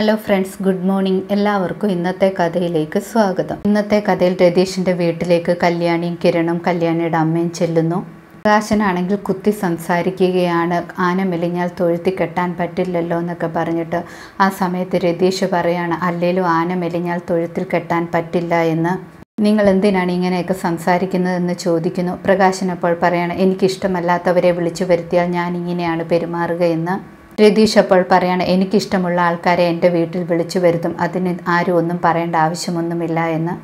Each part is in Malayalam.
ഹലോ ഫ്രണ്ട്സ് ഗുഡ് മോർണിംഗ് എല്ലാവർക്കും ഇന്നത്തെ കഥയിലേക്ക് സ്വാഗതം ഇന്നത്തെ കഥയിൽ രതീഷിൻ്റെ വീട്ടിലേക്ക് കല്യാണിയും കിരണും കല്യാണിയുടെ അമ്മയും ചെല്ലുന്നു പ്രകാശനാണെങ്കിൽ കുത്തി സംസാരിക്കുകയാണ് ആന മെലിഞ്ഞാൽ തൊഴുത്തി കെട്ടാൻ പറ്റില്ലല്ലോ എന്നൊക്കെ പറഞ്ഞിട്ട് ആ സമയത്ത് രതീഷ് പറയാണ് അല്ലേലും ആന മെലിഞ്ഞാൽ തൊഴുത്തിൽ കെട്ടാൻ പറ്റില്ല എന്ന് നിങ്ങൾ എന്തിനാണ് ഇങ്ങനെയൊക്കെ സംസാരിക്കുന്നതെന്ന് ചോദിക്കുന്നു പ്രകാശൻ അപ്പോൾ പറയാണ് എനിക്കിഷ്ടമല്ലാത്തവരെ വിളിച്ചു വരുത്തിയാൽ ഞാൻ ഇങ്ങനെയാണ് പെരുമാറുക രതീഷ് അപ്പോൾ പറയാണ് എനിക്കിഷ്ടമുള്ള ആൾക്കാരെ എൻ്റെ വീട്ടിൽ വിളിച്ചു വരുത്തും അതിന് ആരും ഒന്നും പറയേണ്ട ആവശ്യമൊന്നുമില്ല എന്ന്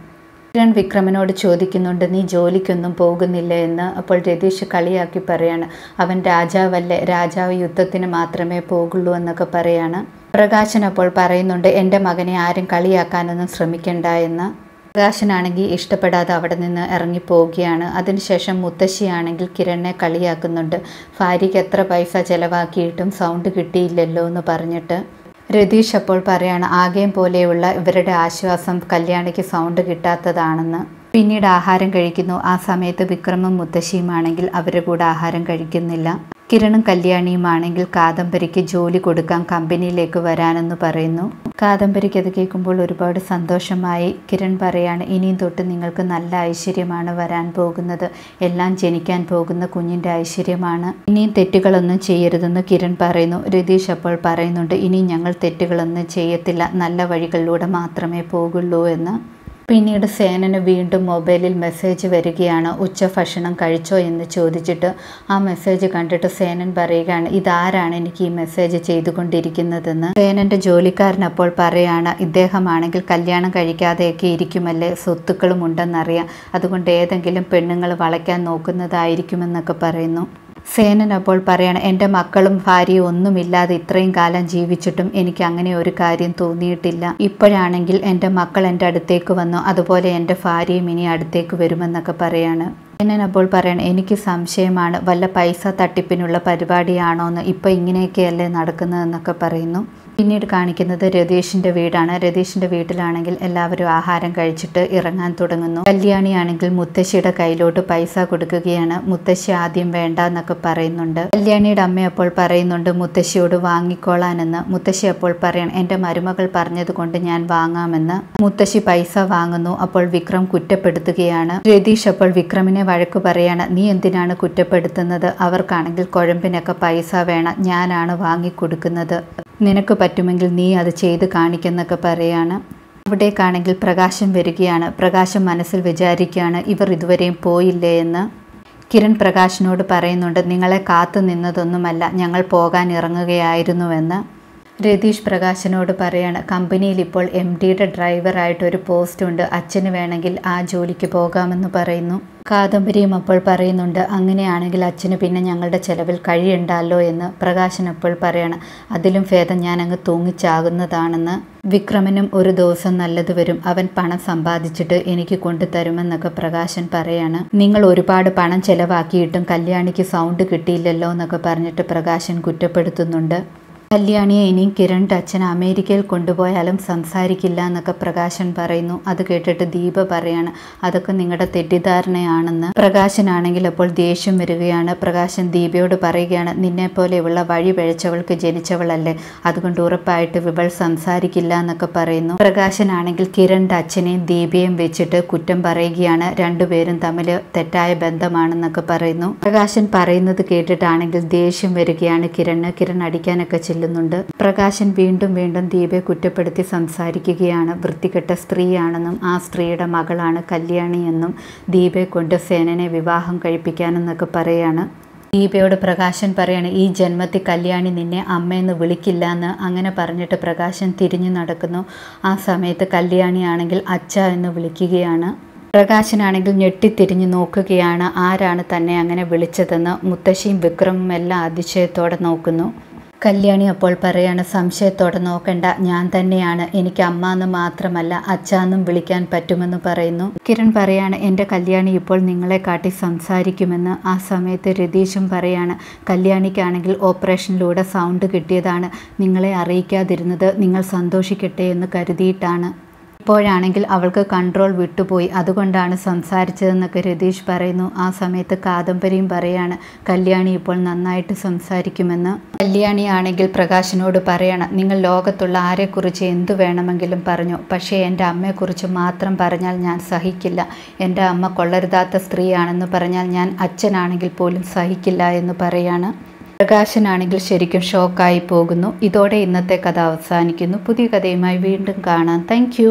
കിരൺ വിക്രമനോട് ചോദിക്കുന്നുണ്ട് നീ ജോലിക്കൊന്നും പോകുന്നില്ല എന്ന് അപ്പോൾ രതീഷ് കളിയാക്കി പറയാണ് അവൻ രാജാവല്ലേ രാജാവ് യുദ്ധത്തിന് മാത്രമേ പോകുള്ളൂ എന്നൊക്കെ പറയാണ് പ്രകാശൻ അപ്പോൾ പറയുന്നുണ്ട് എൻ്റെ മകനെ ആരും കളിയാക്കാനൊന്നും ശ്രമിക്കണ്ട എന്ന് പ്രകാശനാണെങ്കിൽ ഇഷ്ടപ്പെടാതെ അവിടെ നിന്ന് ഇറങ്ങിപ്പോവുകയാണ് അതിനുശേഷം മുത്തശ്ശിയാണെങ്കിൽ കിരണിനെ കളിയാക്കുന്നുണ്ട് ഭാര്യയ്ക്ക് എത്ര പൈസ ചിലവാക്കിയിട്ടും സൗണ്ട് കിട്ടിയില്ലല്ലോ എന്ന് പറഞ്ഞിട്ട് രതീഷ് അപ്പോൾ പറയാണ് ആകെയും പോലെയുള്ള ഇവരുടെ ആശ്വാസം കല്യാണിക്ക് സൗണ്ട് കിട്ടാത്തതാണെന്ന് പിന്നീട് ആഹാരം കഴിക്കുന്നു ആ സമയത്ത് വിക്രമും മുത്തശ്ശിയുമാണെങ്കിൽ അവരുടെ കൂടെ ആഹാരം കഴിക്കുന്നില്ല കിരണും കല്യാണിയുമാണെങ്കിൽ കാദംബരിക്ക് ജോലി കൊടുക്കാൻ കമ്പനിയിലേക്ക് വരാനെന്ന് പറയുന്നു കാദംബരിക്ക് അത് കേൾക്കുമ്പോൾ ഒരുപാട് സന്തോഷമായി കിരൺ പറയാണ് ഇനിയും തൊട്ട് നിങ്ങൾക്ക് നല്ല ഐശ്വര്യമാണ് വരാൻ പോകുന്നത് എല്ലാം ജനിക്കാൻ പോകുന്ന കുഞ്ഞിൻ്റെ ഐശ്വര്യമാണ് ഇനിയും തെറ്റുകളൊന്നും ചെയ്യരുതെന്ന് കിരൺ പറയുന്നു രതീഷ് അപ്പോൾ പറയുന്നുണ്ട് ഇനി ഞങ്ങൾ തെറ്റുകളൊന്നും ചെയ്യത്തില്ല നല്ല വഴികളിലൂടെ മാത്രമേ പോകുള്ളൂ എന്ന് പിന്നീട് സേനന് വീണ്ടും മൊബൈലിൽ മെസ്സേജ് വരികയാണ് ഉച്ച ഭക്ഷണം കഴിച്ചോ എന്ന് ചോദിച്ചിട്ട് ആ മെസ്സേജ് കണ്ടിട്ട് സേനൻ പറയുകയാണ് ഇതാരാണ് എനിക്ക് ഈ മെസ്സേജ് ചെയ്തുകൊണ്ടിരിക്കുന്നതെന്ന് സേനൻ്റെ ജോലിക്കാരൻ അപ്പോൾ പറയാണ് ഇദ്ദേഹമാണെങ്കിൽ കല്യാണം കഴിക്കാതെയൊക്കെ ഇരിക്കുമല്ലേ സ്വത്തുക്കളും ഉണ്ടെന്നറിയാം അതുകൊണ്ട് ഏതെങ്കിലും പെണ്ണുങ്ങൾ വളയ്ക്കാൻ നോക്കുന്നതായിരിക്കുമെന്നൊക്കെ പറയുന്നു സേനൻ അപ്പോൾ പറയണം എൻ്റെ മക്കളും ഭാര്യയും ഒന്നുമില്ലാതെ ഇത്രയും കാലം ജീവിച്ചിട്ടും എനിക്ക് അങ്ങനെ ഒരു കാര്യം തോന്നിയിട്ടില്ല ഇപ്പോഴാണെങ്കിൽ എൻ്റെ മക്കൾ എൻ്റെ അടുത്തേക്ക് വന്നു അതുപോലെ എൻ്റെ ഭാര്യയും ഇനി അടുത്തേക്ക് വരുമെന്നൊക്കെ പറയാണ് സേനൻ അപ്പോൾ പറയണം എനിക്ക് സംശയമാണ് വല്ല പൈസ തട്ടിപ്പിനുള്ള പരിപാടിയാണോ എന്ന് ഇപ്പം ഇങ്ങനെയൊക്കെയല്ലേ നടക്കുന്നതെന്നൊക്കെ പറയുന്നു പിന്നീട് കാണിക്കുന്നത് രതീഷിന്റെ വീടാണ് രതീഷിന്റെ വീട്ടിലാണെങ്കിൽ എല്ലാവരും ആഹാരം കഴിച്ചിട്ട് ഇറങ്ങാൻ തുടങ്ങുന്നു കല്യാണിയാണെങ്കിൽ മുത്തശ്ശിയുടെ കയ്യിലോട്ട് പൈസ കൊടുക്കുകയാണ് മുത്തശ്ശി ആദ്യം വേണ്ട എന്നൊക്കെ പറയുന്നുണ്ട് കല്യാണിയുടെ അമ്മ അപ്പോൾ പറയുന്നുണ്ട് മുത്തശ്ശിയോട് വാങ്ങിക്കോളാനെന്ന് മുത്തശ്ശി അപ്പോൾ പറയണം എൻ്റെ മരുമകൾ പറഞ്ഞതുകൊണ്ട് ഞാൻ വാങ്ങാമെന്ന് മുത്തശ്ശി പൈസ വാങ്ങുന്നു അപ്പോൾ വിക്രം കുറ്റപ്പെടുത്തുകയാണ് രതീഷ് അപ്പോൾ വിക്രമിനെ വഴക്ക് പറയാണ് നീ എന്തിനാണ് കുറ്റപ്പെടുത്തുന്നത് അവർക്കാണെങ്കിൽ കുഴമ്പിനൊക്കെ പൈസ വേണം ഞാനാണ് വാങ്ങിക്കൊടുക്കുന്നത് നിനക്ക് പറ്റുമെങ്കിൽ നീ അത് ചെയ്ത് കാണിക്കുന്നൊക്കെ പറയാണ് അവിടേക്കാണെങ്കിൽ പ്രകാശം വരികയാണ് പ്രകാശം മനസ്സിൽ വിചാരിക്കുകയാണ് ഇവർ ഇതുവരെയും പോയില്ലേ എന്ന് കിരൺ പ്രകാശിനോട് പറയുന്നുണ്ട് നിങ്ങളെ കാത്തു നിന്നതൊന്നുമല്ല ഞങ്ങൾ പോകാൻ ഇറങ്ങുകയായിരുന്നുവെന്ന് രതീഷ് പ്രകാശനോട് പറയാണ് കമ്പനിയിൽ ഇപ്പോൾ എം ഡിയുടെ ഡ്രൈവറായിട്ടൊരു പോസ്റ്റ് ഉണ്ട് അച്ഛന് വേണമെങ്കിൽ ആ ജോലിക്ക് പോകാമെന്ന് പറയുന്നു കാദംബരിയും അപ്പോൾ പറയുന്നുണ്ട് അങ്ങനെയാണെങ്കിൽ അച്ഛന് പിന്നെ ഞങ്ങളുടെ ചെലവിൽ കഴിയണ്ടല്ലോ എന്ന് പ്രകാശൻ അപ്പോൾ പറയാണ് അതിലും ഭേദം ഞാൻ അങ്ങ് തൂങ്ങിച്ചാകുന്നതാണെന്ന് വിക്രമനും ഒരു ദിവസം നല്ലത് വരും അവൻ പണം സമ്പാദിച്ചിട്ട് എനിക്ക് കൊണ്ടുതരുമെന്നൊക്കെ പ്രകാശൻ പറയാണ് നിങ്ങൾ ഒരുപാട് പണം ചെലവാക്കിയിട്ടും കല്യാണിക്ക് സൗണ്ട് കിട്ടിയില്ലല്ലോ എന്നൊക്കെ പറഞ്ഞിട്ട് പ്രകാശൻ കുറ്റപ്പെടുത്തുന്നുണ്ട് കല്യാണിയെ ഇനി കിരൺ അച്ഛൻ അമേരിക്കയിൽ കൊണ്ടുപോയാലും സംസാരിക്കില്ല എന്നൊക്കെ പ്രകാശൻ പറയുന്നു അത് കേട്ടിട്ട് ദീപ പറയാണ് അതൊക്കെ നിങ്ങളുടെ തെറ്റിദ്ധാരണയാണെന്ന് പ്രകാശനാണെങ്കിൽ അപ്പോൾ ദേഷ്യം വരികയാണ് പ്രകാശൻ ദീപയോട് പറയുകയാണ് നിന്നെപ്പോലെ ഇവളെ വഴി പിഴച്ചവൾക്ക് ജനിച്ചവളല്ലേ അതുകൊണ്ട് ഉറപ്പായിട്ട് ഇവൾ സംസാരിക്കില്ല എന്നൊക്കെ പറയുന്നു പ്രകാശനാണെങ്കിൽ കിരണിൻ്റെ അച്ഛനെയും ദീപയും വെച്ചിട്ട് കുറ്റം പറയുകയാണ് രണ്ടുപേരും തമ്മിൽ തെറ്റായ ബന്ധമാണെന്നൊക്കെ പറയുന്നു പ്രകാശൻ പറയുന്നത് കേട്ടിട്ടാണെങ്കിൽ ദേഷ്യം വരികയാണ് കിരണ് കിരൺ അടിക്കാനൊക്കെ ചെല്ലും ചെല്ലുന്നുണ്ട് പ്രകാശൻ വീണ്ടും വീണ്ടും ദീപയെ കുറ്റപ്പെടുത്തി സംസാരിക്കുകയാണ് വൃത്തികെട്ട സ്ത്രീയാണെന്നും ആ സ്ത്രീയുടെ മകളാണ് കല്യാണിയെന്നും ദീപയെ കൊണ്ട് സേനനെ വിവാഹം കഴിപ്പിക്കാനെന്നൊക്കെ പറയാണ് ദീപയോട് പ്രകാശൻ പറയാണ് ഈ ജന്മത്തിൽ കല്യാണി നിന്നെ അമ്മയെന്ന് വിളിക്കില്ല എന്ന് അങ്ങനെ പറഞ്ഞിട്ട് പ്രകാശൻ തിരിഞ്ഞു നടക്കുന്നു ആ സമയത്ത് കല്യാണിയാണെങ്കിൽ അച്ഛ എന്ന് വിളിക്കുകയാണ് പ്രകാശനാണെങ്കിൽ ഞെട്ടിത്തിരിഞ്ഞ് നോക്കുകയാണ് ആരാണ് തന്നെ അങ്ങനെ വിളിച്ചതെന്ന് മുത്തശ്ശിയും വിക്രമും എല്ലാം അതിശയത്തോടെ നോക്കുന്നു കല്യാണി അപ്പോൾ പറയാണ് സംശയത്തോടെ നോക്കണ്ട ഞാൻ തന്നെയാണ് എനിക്ക് അമ്മ എന്ന് മാത്രമല്ല അച്ഛാന്നും വിളിക്കാൻ പറ്റുമെന്ന് പറയുന്നു കിരൺ പറയാണ് എൻ്റെ കല്യാണി ഇപ്പോൾ നിങ്ങളെ കാട്ടി സംസാരിക്കുമെന്ന് ആ സമയത്ത് രതീഷും പറയാണ് കല്യാണിക്കാണെങ്കിൽ ഓപ്പറേഷനിലൂടെ സൗണ്ട് കിട്ടിയതാണ് നിങ്ങളെ അറിയിക്കാതിരുന്നത് നിങ്ങൾ സന്തോഷിക്കട്ടെ എന്ന് കരുതിയിട്ടാണ് അപ്പോഴാണെങ്കിൽ അവൾക്ക് കൺട്രോൾ വിട്ടുപോയി അതുകൊണ്ടാണ് സംസാരിച്ചതെന്നൊക്കെ രതീഷ് പറയുന്നു ആ സമയത്ത് കാദംബരിയും പറയാണ് കല്യാണി ഇപ്പോൾ നന്നായിട്ട് സംസാരിക്കുമെന്ന് കല്യാണി ആണെങ്കിൽ പ്രകാശിനോട് പറയണം നിങ്ങൾ ലോകത്തുള്ള ആരെക്കുറിച്ച് എന്തു വേണമെങ്കിലും പറഞ്ഞു പക്ഷേ എൻ്റെ അമ്മയെക്കുറിച്ച് മാത്രം പറഞ്ഞാൽ ഞാൻ സഹിക്കില്ല എൻ്റെ അമ്മ കൊള്ളരുതാത്ത സ്ത്രീയാണെന്ന് പറഞ്ഞാൽ ഞാൻ അച്ഛനാണെങ്കിൽ പോലും സഹിക്കില്ല എന്ന് പറയാണ് പ്രകാശനാണെങ്കിൽ ശരിക്കും ഷോക്കായി പോകുന്നു ഇതോടെ ഇന്നത്തെ കഥ അവസാനിക്കുന്നു പുതിയ കഥയുമായി വീണ്ടും കാണാം താങ്ക്